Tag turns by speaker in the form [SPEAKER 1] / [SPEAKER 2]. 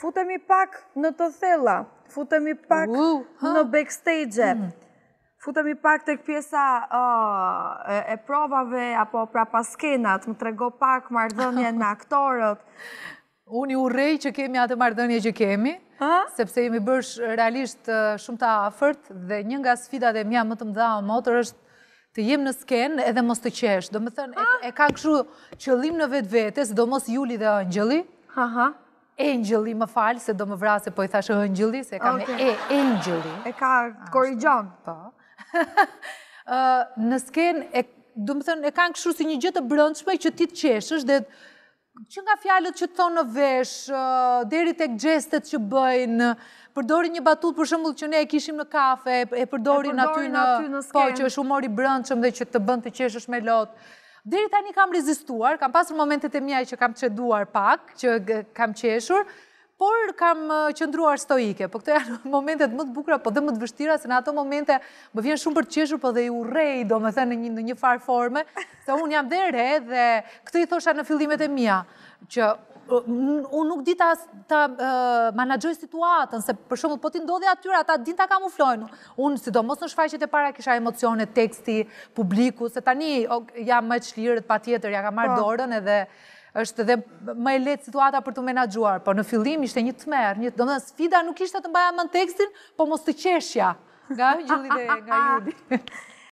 [SPEAKER 1] futemi pak në të thella, futemi pak në backstage, mm. futemi pak të këpjesa e provave, apo pra paskenat, më trego pak mardhënje në aktorët. Unë i urej që kemi atë mardhënje që kemi, sepse jemi bërsh realisht shumë të afert, dhe një nga sfidat e mja më të mdha o motër është të jem në skenë edhe mos të qeshë. Do më thënë, e ka këshu qëllim në vetë vetës, do mos Juli dhe Angeli, Angeli më falë, se do më vrase, po i thashë Angeli, se ka me e, Angeli. E ka ah, korijon. Po. Në sken, du më thënë, e kanë këshu si një gjithë të brëndshme që ti të qeshësh, dhe që nga fjalët që të thonë në vesh, deri të gjestet që bëjnë, përdori një batut për shumëllë që ne e kishim në kafe, e përdori në aty në po, sken, po që është umori brëndshme dhe që të bënd të qeshësh me lotë, Deri tani kam rezistuar, kam pasur momentet e mia që kam qeduar pak, që kam qeshur, por kam qëndruar stoike, po këto janë momentet më të bukura, po dhe më të vështira, se në ato momente më vjen shumë për të qeshur, po dhe ju rej, do me the një, në një farë forme, se unë jam dhe re, dhe këtë i thosha në fillimet e mia, që Po, unë nuk di ta, ta situatën, se për shumë, po ti ndodhe atyra, ata din ta kamuflojnë. Unë, sidomos në shfaqet e para, kisha emocione, teksti, publiku, se tani jam më qlirët pa tjetër, ja ka marrë po. dorën edhe është edhe më e lehtë situata për të menaxhuar, por në fillim ishte një tmerr, një domethënë sfida nuk ishte të mbaja më tekstin, po mos të qeshja nga Gjuli dhe nga Juli.